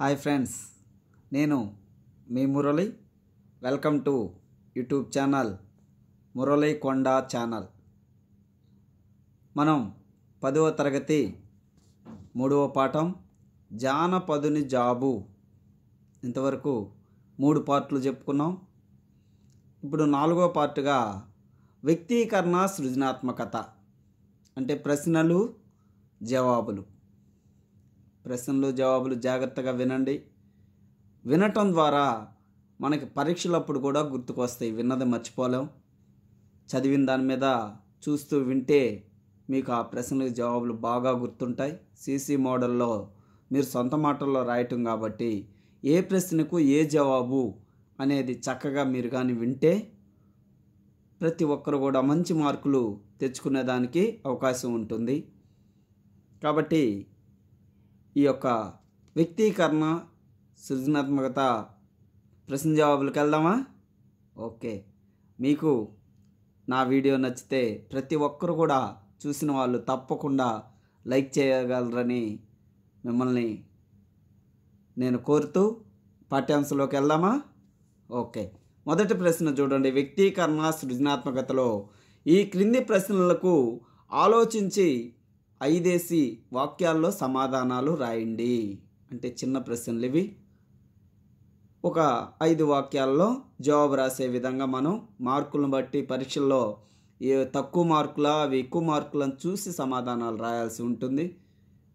hi friends నేను మీ Murali welcome to YouTube channel Murali Konda channel మనం పదవ తరగతి మూడవ పాఠం జానపదుని జాబు ఇంతవరకు మూడు పార్ట్లు చెప్పుకున్నాం ఇప్పుడు నాలుగో పార్టుగా వ్యక్తీకరణ సృజనాత్మకత అంటే ప్రశ్నలు జవాబులు ప్రశ్నలు జవాబులు జాగ్రత్తగా వినండి వినటం ద్వారా మనకి పరీక్షలప్పుడు కూడా గుర్తుకొస్తాయి విన్నది మర్చిపోలేం చదివిన దాని మీద చూస్తూ వింటే మీకు ఆ ప్రశ్నలకు జవాబులు బాగా గుర్తుంటాయి సీసీ మోడల్లో మీరు సొంత మాటల్లో రాయటం కాబట్టి ఏ ప్రశ్నకు ఏ జవాబు అనేది చక్కగా మీరు కానీ వింటే ప్రతి ఒక్కరు కూడా మంచి మార్కులు తెచ్చుకునేదానికి అవకాశం ఉంటుంది కాబట్టి ఈ యొక్క వ్యక్తీకరణ సృజనాత్మకత ప్రశ్న జవాబులకు వెళ్దామా ఓకే మీకు నా వీడియో నచ్చితే ప్రతి ఒక్కరు కూడా చూసిన వాళ్ళు తప్పకుండా లైక్ చేయగలరని మిమ్మల్ని నేను కోరుతూ పాఠ్యాంశంలోకి వెళ్దామా ఓకే మొదటి ప్రశ్న చూడండి వ్యక్తీకరణ సృజనాత్మకతలో ఈ క్రింది ప్రశ్నలకు ఆలోచించి ఐదేసి వాక్యాల్లో సమాధానాలు రాయండి అంటే చిన్న ప్రశ్నలు ఇవి ఒక ఐదు వాక్యాల్లో జవాబు రాసే విధంగా మనం మార్కులను బట్టి పరీక్షల్లో ఏ తక్కువ మార్కులా అవి ఎక్కువ మార్కులను చూసి సమాధానాలు రాయాల్సి ఉంటుంది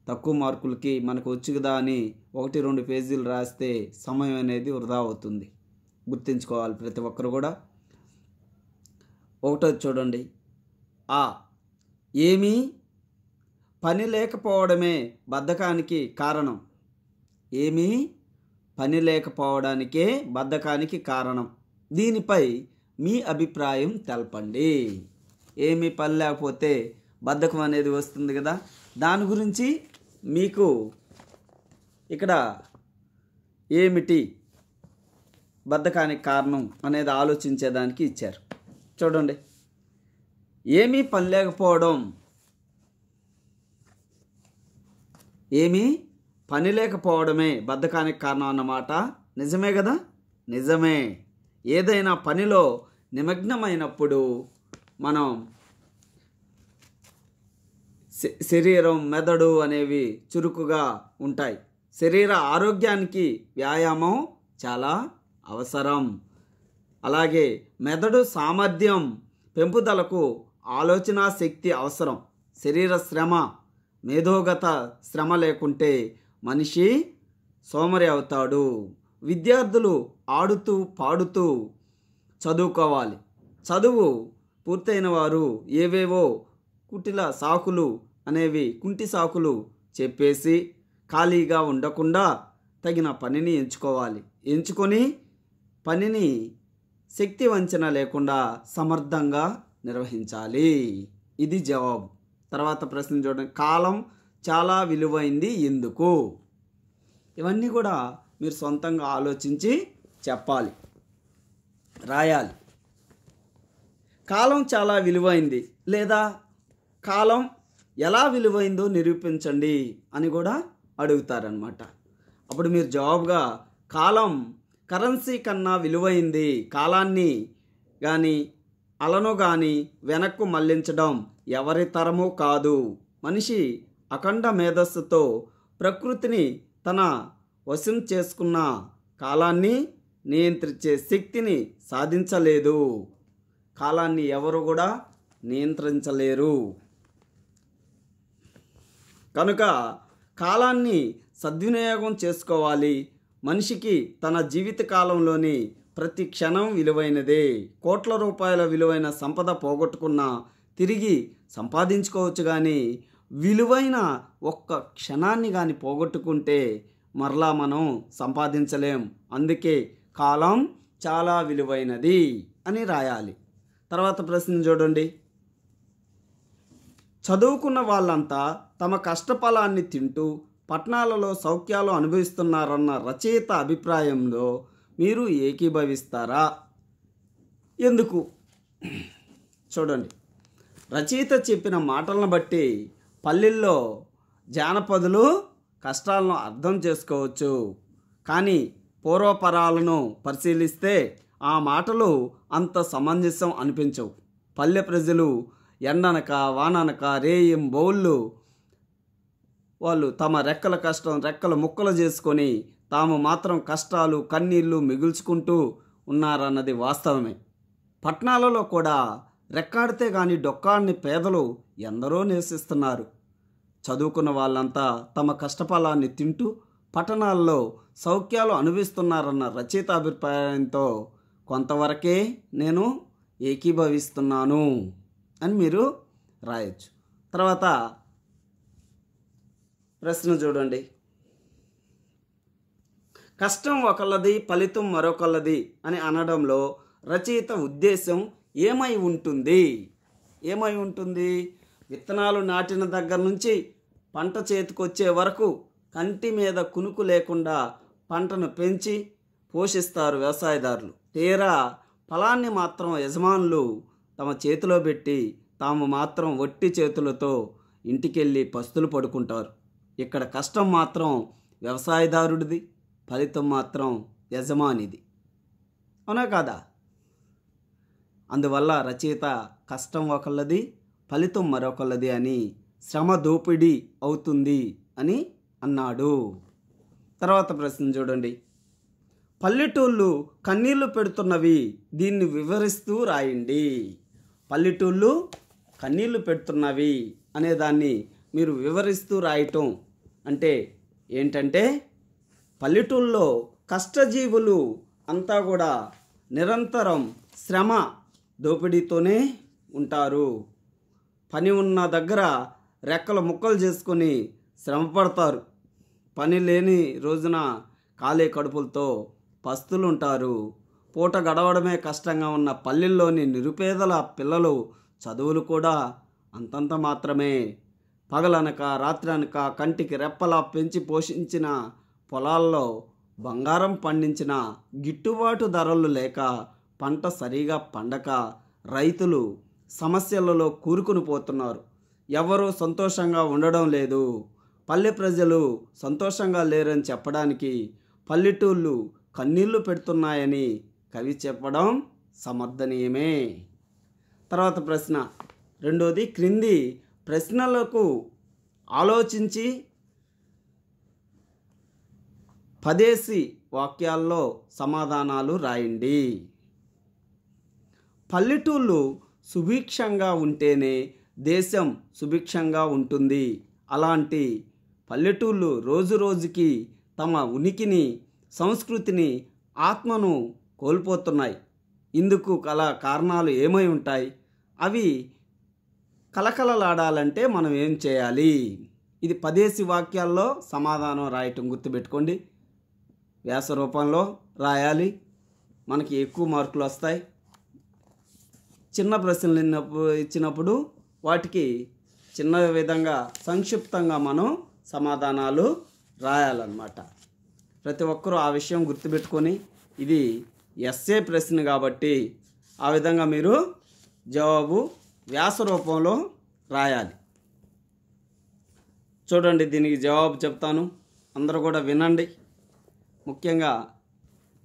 తక్కువ మార్కులకి మనకు వచ్చు కదా అని ఒకటి రెండు పేజీలు రాస్తే సమయం అనేది వృధా అవుతుంది గుర్తుంచుకోవాలి ప్రతి ఒక్కరు కూడా ఒకటో చూడండి ఆ ఏమీ పని లేకపోవడమే బద్ధకానికి కారణం ఏమీ పని లేకపోవడానికే బద్ధకానికి కారణం దీనిపై మీ అభిప్రాయం తెలపండి ఏమీ పని లేకపోతే బద్ధకం అనేది వస్తుంది కదా దాని గురించి మీకు ఇక్కడ ఏమిటి బద్ధకానికి కారణం అనేది ఆలోచించేదానికి ఇచ్చారు చూడండి ఏమీ పని లేకపోవడం ఏమీ పని లేకపోవడమే బద్ధకానికి కారణం అన్నమాట నిజమే కదా నిజమే ఏదైనా పనిలో నిమగ్నమైనప్పుడు మనం శరీరం మెదడు అనేవి చురుకుగా ఉంటాయి శరీర ఆరోగ్యానికి వ్యాయామం చాలా అవసరం అలాగే మెదడు సామర్థ్యం పెంపుదలకు ఆలోచనా శక్తి అవసరం శరీర శ్రమ మేధోగత శ్రమ లేకుంటే మనిషి సోమరి అవుతాడు విద్యార్థులు ఆడుతూ పాడుతూ చదువుకోవాలి చదువు పూర్తయిన వారు ఏవేవో కుటిల సాకులు అనేవి కుంటి సాకులు చెప్పేసి ఖాళీగా ఉండకుండా తగిన పనిని ఎంచుకోవాలి ఎంచుకొని పనిని శక్తి వంచన లేకుండా సమర్థంగా నిర్వహించాలి ఇది జవాబు తర్వాత ప్రశ్న చూడండి కాలం చాలా విలువైంది ఎందుకు ఇవన్నీ కూడా మీరు సొంతంగా ఆలోచించి చెప్పాలి రాయాలి కాలం చాలా విలువైంది లేదా కాలం ఎలా విలువైందో నిరూపించండి అని కూడా అడుగుతారనమాట అప్పుడు మీరు జవాబుగా కాలం కరెన్సీ కన్నా విలువైంది కాలాన్ని కానీ అలను గాని వెనక్కు మళ్లించడం ఎవరి తరమూ కాదు మనిషి అఖండ మేధస్సుతో ప్రకృతిని తన వశం చేసుకున్న కాలాన్ని నియంత్రించే శక్తిని సాధించలేదు కాలాన్ని ఎవరు కూడా నియంత్రించలేరు కనుక కాలాన్ని సద్వినియోగం చేసుకోవాలి మనిషికి తన జీవిత కాలంలోని ప్రతి క్షణం విలువైనదే కోట్ల రూపాయల విలువైన సంపద పోగొట్టుకున్నా తిరిగి సంపాదించుకోవచ్చు కానీ విలువైన ఒక్క క్షణాన్ని కానీ పోగొట్టుకుంటే మరలా మనం సంపాదించలేం అందుకే కాలం చాలా విలువైనది అని రాయాలి తర్వాత ప్రశ్న చూడండి చదువుకున్న వాళ్ళంతా తమ కష్టఫలాన్ని తింటూ పట్టణాలలో సౌఖ్యాలు అనుభవిస్తున్నారన్న రచయిత అభిప్రాయంలో మీరు ఏకీభవిస్తారా ఎందుకు చూడండి రచయిత చెప్పిన మాటలను బట్టి పల్లెల్లో జానపదులు కష్టాలను అర్థం చేసుకోవచ్చు కానీ పూర్వపరాలను పరిశీలిస్తే ఆ మాటలు అంత సమంజసం అనిపించవు పల్లె ప్రజలు ఎండనక వాననక రేయం బౌళ్ళు వాళ్ళు తమ రెక్కల కష్టం రెక్కలు ముక్కలు చేసుకొని తాము మాత్రం కష్టాలు కన్నీళ్లు మిగుల్చుకుంటూ ఉన్నారన్నది వాస్తవమే పట్టణాలలో కూడా రెక్కాడితే గాని డొక్కాడిని పేదలు ఎందరో నివసిస్తున్నారు చదువుకున్న వాళ్ళంతా తమ కష్టఫలాన్ని తింటూ పట్టణాల్లో సౌఖ్యాలు అనుభవిస్తున్నారన్న రచయిత అభిప్రాయంతో కొంతవరకే నేను ఏకీభవిస్తున్నాను అని మీరు రాయొచ్చు తర్వాత ప్రశ్న చూడండి కష్టం ఒకళ్ళది ఫలితం మరొకళ్ళది అని అనడంలో రచయిత ఉద్దేశం ఏమై ఉంటుంది ఏమై ఉంటుంది విత్తనాలు నాటిన దగ్గర నుంచి పంట చేతికొచ్చే వరకు కంటి మీద కునుకు లేకుండా పంటను పెంచి పోషిస్తారు వ్యవసాయదారులు తీరా ఫలాన్ని మాత్రం యజమానులు తమ చేతిలో పెట్టి తాము మాత్రం వట్టి చేతులతో ఇంటికెళ్ళి పస్తులు పడుకుంటారు ఇక్కడ కష్టం మాత్రం వ్యవసాయదారుడిది ఫలితం మాత్రం యజమానిది అవునా కాదా అందువల్ల రచయిత కష్టం ఒకళ్ళది ఫలితం మరొకళ్ళది అని శ్రమ దోపిడీ అవుతుంది అని అన్నాడు తర్వాత ప్రశ్న చూడండి పల్లెటూళ్ళు కన్నీళ్లు పెడుతున్నవి దీన్ని వివరిస్తూ రాయండి పల్లెటూళ్ళు కన్నీళ్లు పెడుతున్నవి అనేదాన్ని మీరు వివరిస్తూ రాయటం అంటే ఏంటంటే పల్లెటూళ్ళలో కష్టజీవులు అంతా కూడా నిరంతరం శ్రమ దోపిడీతోనే ఉంటారు పని ఉన్న దగ్గర రెక్కలు ముక్కలు చేసుకొని శ్రమ పడతారు పని లేని రోజున ఖాళీ కడుపులతో పస్తులు ఉంటారు పూట గడవడమే కష్టంగా ఉన్న పల్లెల్లోని నిరుపేదల పిల్లలు చదువులు కూడా అంతంత మాత్రమే పగలనక రాత్రనక కంటికి రెప్పలా పెంచి పోషించిన పొలాల్లో బంగారం పండించిన గిట్టుబాటు ధరలు లేక పంట సరిగా పండక రైతులు సమస్యలలో కూరుకుని పోతున్నారు ఎవరూ సంతోషంగా ఉండడం లేదు పల్లె ప్రజలు సంతోషంగా లేరని చెప్పడానికి పల్లెటూళ్ళు కన్నీళ్లు పెడుతున్నాయని కవి చెప్పడం సమర్థనీయమే తర్వాత ప్రశ్న రెండోది క్రింది ప్రశ్నలకు ఆలోచించి పదేసి వాక్యాల్లో సమాధానాలు రాయండి పల్లెటూళ్ళు సుభిక్షంగా ఉంటేనే దేశం సుభిక్షంగా ఉంటుంది అలాంటి పల్లెటూళ్ళు రోజు రోజుకి తమ ఉనికిని సంస్కృతిని ఆత్మను కోల్పోతున్నాయి ఇందుకు కల కారణాలు ఏమై ఉంటాయి అవి కలకలలాడాలంటే మనం ఏం చేయాలి ఇది పదేసి వాక్యాల్లో సమాధానం రాయటం గుర్తుపెట్టుకోండి వ్యాస రూపంలో రాయాలి మనకి ఎక్కువ మార్కులు వస్తాయి చిన్న ప్రశ్నలు ఇచ్చినప్పుడు వాటికి చిన్న విధంగా సంక్షిప్తంగా మనం సమాధానాలు రాయాలన్నమాట ప్రతి ఒక్కరూ ఆ విషయం గుర్తుపెట్టుకొని ఇది ఎస్ఏ ప్రశ్న కాబట్టి ఆ విధంగా మీరు జవాబు వ్యాస రూపంలో రాయాలి చూడండి దీనికి జవాబు చెప్తాను అందరూ కూడా వినండి ముఖ్యంగా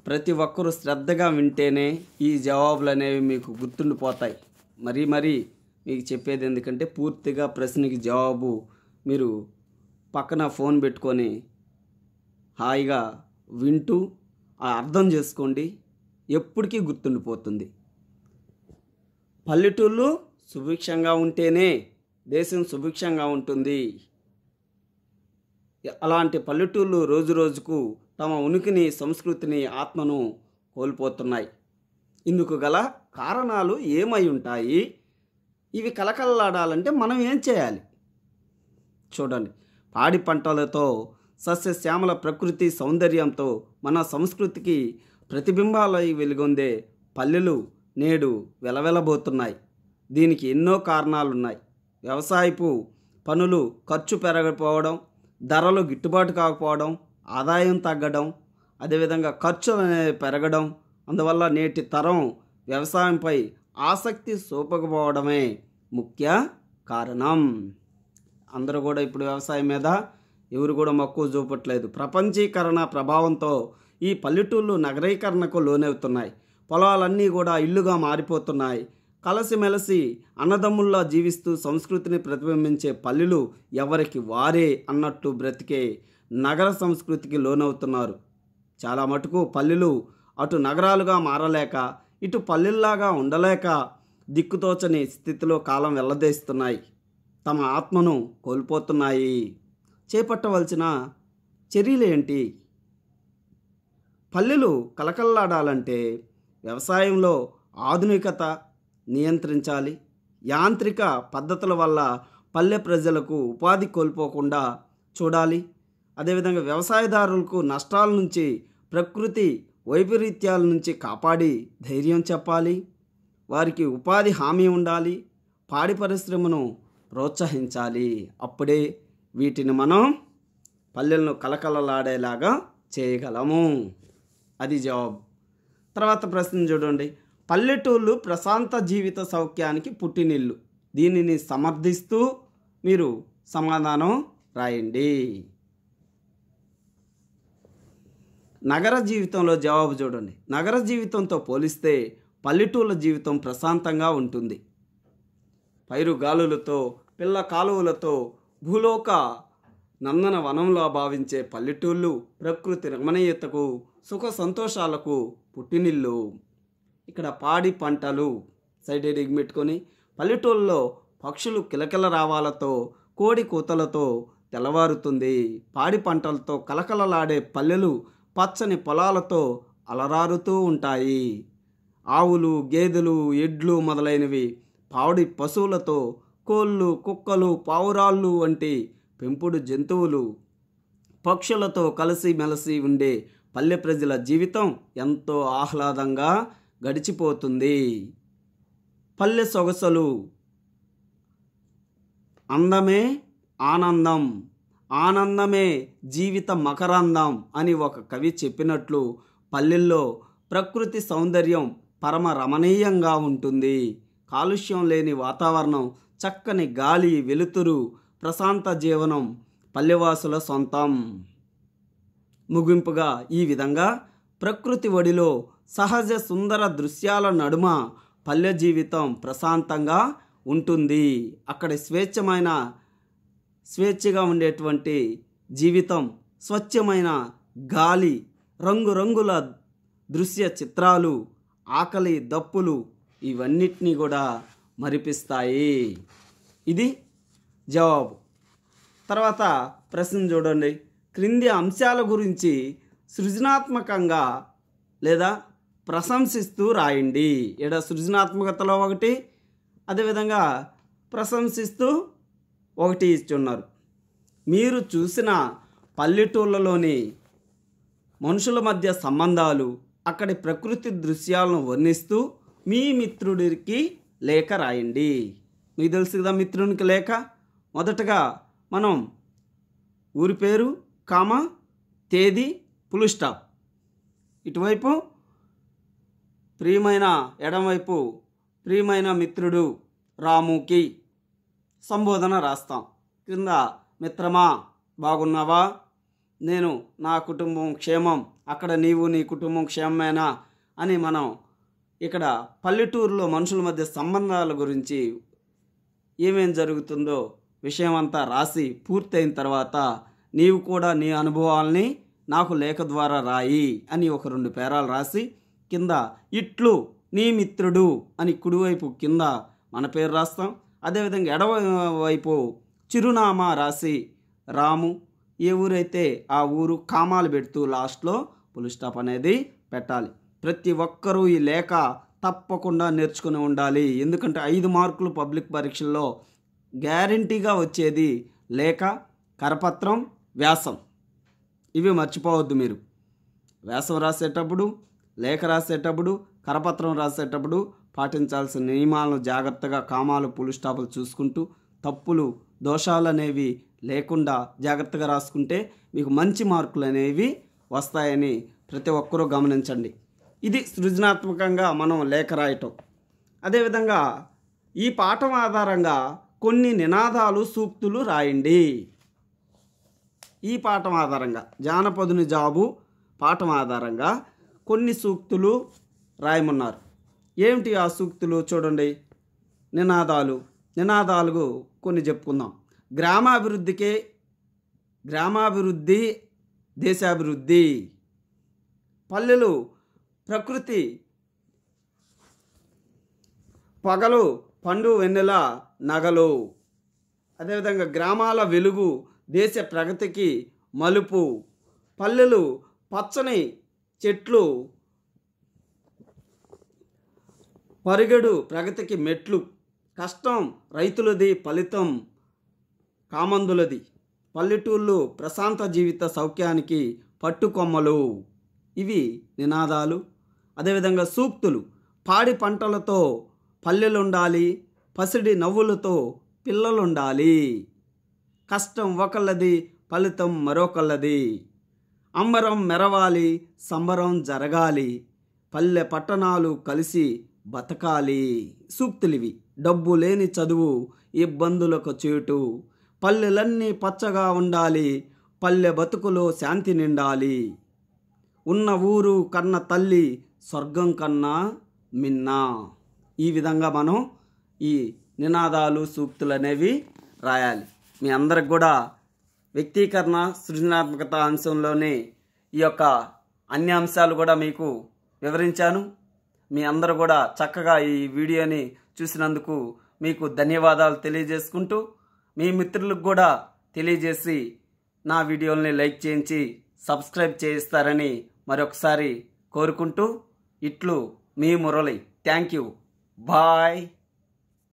ప్రతి ఒక్కరూ శ్రద్ధగా వింటేనే ఈ జవాబులు అనేవి మీకు గుర్తుండిపోతాయి మరీ మరీ మీకు చెప్పేది ఎందుకంటే పూర్తిగా ప్రశ్నకి జవాబు మీరు పక్కన ఫోన్ పెట్టుకొని హాయిగా వింటూ అర్థం చేసుకోండి ఎప్పటికీ గుర్తుండిపోతుంది పల్లెటూళ్ళు సుభిక్షంగా ఉంటేనే దేశం సుభిక్షంగా ఉంటుంది అలాంటి పల్లెటూళ్ళు రోజు రోజుకు తమ ఉనికిని సంస్కృతిని ఆత్మను కోల్పోతున్నాయి ఇందుకు గల కారణాలు ఏమై ఉంటాయి ఇవి కలకలలాడాలంటే మనం ఏం చేయాలి చూడండి పాడి పంటలతో సస్యశ్యామల ప్రకృతి సౌందర్యంతో మన సంస్కృతికి ప్రతిబింబాలై వెలుగొందే పల్లెలు నేడు వెలవెలబోతున్నాయి దీనికి ఎన్నో కారణాలున్నాయి వ్యవసాయపు పనులు ఖర్చు పెరగకపోవడం ధరలు గిట్టుబాటు కాకపోవడం ఆదాయం తగ్గడం అదేవిధంగా ఖర్చులు పెరగడం అందువల్ల నేటి తరం వ్యవసాయంపై ఆసక్తి చూపకపోవడమే ముఖ్య కారణం అందరూ కూడా ఇప్పుడు వ్యవసాయం మీద ఎవరు కూడా మక్కువ చూపట్లేదు ప్రపంచీకరణ ప్రభావంతో ఈ పల్లెటూళ్ళు నగరీకరణకు లోనవుతున్నాయి పొలాలన్నీ కూడా ఇల్లుగా మారిపోతున్నాయి కలసిమెలసి అన్నదమ్ముల్లో జీవిస్తూ సంస్కృతిని ప్రతిబింబించే పల్లెలు ఎవరికి వారే అన్నట్టు బ్రతికే నగర సంస్కృతికి లోనవుతున్నారు చాలా మటుకు పల్లెలు అటు నగరాలుగా మారలేక ఇటు పల్లెల్లాగా ఉండలేక దిక్కుతోచని స్థితిలో కాలం వెళ్ళదేస్తున్నాయి తమ ఆత్మను కోల్పోతున్నాయి చేపట్టవలసిన చర్యలేంటి పల్లెలు కలకల్లాడాలంటే వ్యవసాయంలో ఆధునికత నియంత్రించాలి యాంత్రిక పద్ధతుల వల్ల పల్లె ప్రజలకు ఉపాధి కోల్పోకుండా చూడాలి అదేవిధంగా వ్యవసాయదారులకు నష్టాల నుంచి ప్రకృతి వైపరీత్యాల నుంచి కాపాడి ధైర్యం చెప్పాలి వారికి ఉపాధి హామీ ఉండాలి పాడి పరిశ్రమను ప్రోత్సహించాలి అప్పుడే వీటిని మనం పల్లెలను కలకలలాడేలాగా చేయగలము అది జవాబ్ తర్వాత ప్రశ్న చూడండి పల్లెటూళ్ళు ప్రశాంత జీవిత సౌఖ్యానికి పుట్టినిల్లు దీనిని సమర్థిస్తూ మీరు సమాధానం రాయండి నగర జీవితంలో జవాబు చూడండి నగర జీవితంతో పోలిస్తే పల్లెటూళ్ళ జీవితం ప్రశాంతంగా ఉంటుంది పైరు గాలులతో పిల్ల కాలువలతో భూలోక నందన వనంలో భావించే పల్లెటూళ్ళు ప్రకృతి రమణీయతకు సుఖ సంతోషాలకు పుట్టినిల్లు ఇక్కడ పాడి పంటలు సైడ్ పెట్టుకొని పల్లెటూళ్ళలో పక్షులు కిలకిల రావాలతో కోడి కూతలతో తెల్లవారుతుంది పాడి పంటలతో కలకలలాడే పల్లెలు పచ్చని పొలాలతో అలరారుతూ ఉంటాయి ఆవులు గేదెలు ఎడ్లు మొదలైనవి పావుడి పశువులతో కోళ్ళు కుక్కలు పావురాళ్ళు వంటి పెంపుడు జంతువులు పక్షులతో కలిసి మెలసి ఉండే పల్లె ప్రజల జీవితం ఎంతో ఆహ్లాదంగా గడిచిపోతుంది పల్లె సొగసలు అందమే ఆనందం ఆనందమే జీవిత మకరందం అని ఒక కవి చెప్పినట్లు పల్లెల్లో ప్రకృతి సౌందర్యం పరమ రమణీయంగా ఉంటుంది కాలుష్యం లేని వాతావరణం చక్కని గాలి వెలుతురు ప్రశాంత జీవనం పల్లెవాసుల సొంతం ముగింపుగా ఈ విధంగా ప్రకృతి ఒడిలో సహజ సుందర దృశ్యాల నడుమ పల్లె జీవితం ప్రశాంతంగా ఉంటుంది అక్కడ స్వేచ్ఛమైన స్వేచ్ఛగా ఉండేటువంటి జీవితం స్వచ్ఛమైన గాలి రంగురంగుల దృశ్య చిత్రాలు ఆకలి దప్పులు ఇవన్నిటినీ కూడా మరిపిస్తాయి ఇది జవాబు తర్వాత ప్రశ్న చూడండి క్రింది అంశాల గురించి సృజనాత్మకంగా లేదా ప్రశంసిస్తూ రాయండి ఇక్కడ సృజనాత్మకతలో ఒకటి అదేవిధంగా ప్రశంసిస్తూ ఒకటి ఇస్తున్నారు మీరు చూసిన పల్లెటూళ్ళలోని మనుషుల మధ్య సంబంధాలు అక్కడి ప్రకృతి దృశ్యాలను వర్ణిస్తూ మీ మిత్రుడికి లేఖ రాయండి మీకు తెలుసు కదా మిత్రునికి లేఖ మొదటగా మనం ఊరి పేరు కామ తేదీ ఫుల్ స్టాప్ ఇటువైపు ప్రియమైన ఎడమవైపు ప్రియమైన మిత్రుడు రాముకి సంబోధన రాస్తాం క్రింద మిత్రమా బాగున్నావా నేను నా కుటుంబం క్షేమం అక్కడ నీవు నీ కుటుంబం క్షేమమేనా అని మనం ఇక్కడ పల్లెటూరులో మనుషుల మధ్య సంబంధాల గురించి ఏమేం జరుగుతుందో విషయం అంతా రాసి పూర్తయిన తర్వాత నీవు కూడా నీ అనుభవాల్ని నాకు లేఖ ద్వారా రాయి అని ఒక రెండు పేరాలు రాసి కింద ఇట్లు నీ మిత్రుడు అని కుడివైపు కింద మన పేరు రాస్తాం అదేవిధంగా ఎడవ వైపు చిరునామా రాసి రాము ఏ ఊరైతే ఆ ఊరు కామాలు పెడుతూ లాస్ట్లో పులి స్టాప్ అనేది పెట్టాలి ప్రతి ఒక్కరూ ఈ లేఖ తప్పకుండా నేర్చుకుని ఉండాలి ఎందుకంటే ఐదు మార్కులు పబ్లిక్ పరీక్షల్లో గ్యారంటీగా వచ్చేది లేఖ కరపత్రం వ్యాసం ఇవి మర్చిపోవద్దు మీరు వ్యాసం రాసేటప్పుడు లేఖ రాసేటప్పుడు కరపత్రం రాసేటప్పుడు పాటించాల్సిన నియమాలను జాగ్రత్తగా కామాలు పులు స్టాపులు చూసుకుంటూ తప్పులు దోషాలు అనేవి లేకుండా జాగ్రత్తగా రాసుకుంటే మీకు మంచి మార్కులు అనేవి వస్తాయని ప్రతి ఒక్కరూ గమనించండి ఇది సృజనాత్మకంగా మనం లేఖ రాయటం అదేవిధంగా ఈ పాఠం ఆధారంగా కొన్ని నినాదాలు సూక్తులు రాయండి ఈ పాఠం ఆధారంగా జానపదుని జాబు పాఠం ఆధారంగా కొన్ని సూక్తులు రాయమన్నారు ఏమిటి ఆ సూక్తులు చూడండి నినాదాలు నినాదాలు కొన్ని చెప్పుకుందాం గ్రామాభివృద్ధికే గ్రామాభివృద్ధి దేశాభివృద్ధి పల్లెలు ప్రకృతి పగలు పండు వెన్నెల నగలు అదేవిధంగా గ్రామాల వెలుగు దేశ ప్రగతికి మలుపు పల్లెలు పచ్చని చెట్లు పరుగడు ప్రగతికి మెట్లు కష్టం రైతులది ఫలితం కామందులది పల్లెటూళ్ళు ప్రశాంత జీవిత సౌఖ్యానికి పట్టుకొమ్మలు ఇవి నినాదాలు అదేవిధంగా సూక్తులు పాడి పంటలతో పల్లెలుండాలి పసిడి నవ్వులతో పిల్లలుండాలి కష్టం ఒకళ్ళది ఫలితం మరొకళ్ళది అంబరం మెరవాలి సంబరం జరగాలి పల్లె పట్టణాలు కలిసి బతకాలి సూక్తులివి డబ్బు లేని చదువు ఇబ్బందులకు చేటు పల్లెలన్నీ పచ్చగా ఉండాలి పల్లె బతుకులో శాంతి నిండాలి ఉన్న ఊరు కన్న తల్లి స్వర్గం కన్నా మిన్నా ఈ విధంగా మనం ఈ నినాదాలు సూక్తులు అనేవి రాయాలి మీ అందరికి కూడా వ్యక్తీకరణ సృజనాత్మకత అంశంలోనే ఈ యొక్క అన్ని అంశాలు కూడా మీకు వివరించాను మీ అందరూ కూడా చక్కగా ఈ వీడియోని చూసినందుకు మీకు ధన్యవాదాలు తెలియజేసుకుంటూ మీ మిత్రులకు కూడా తెలియజేసి నా వీడియోల్ని లైక్ చేయించి సబ్స్క్రైబ్ చేయిస్తారని మరొకసారి కోరుకుంటూ ఇట్లు మీ మురళి థ్యాంక్ యూ బాయ్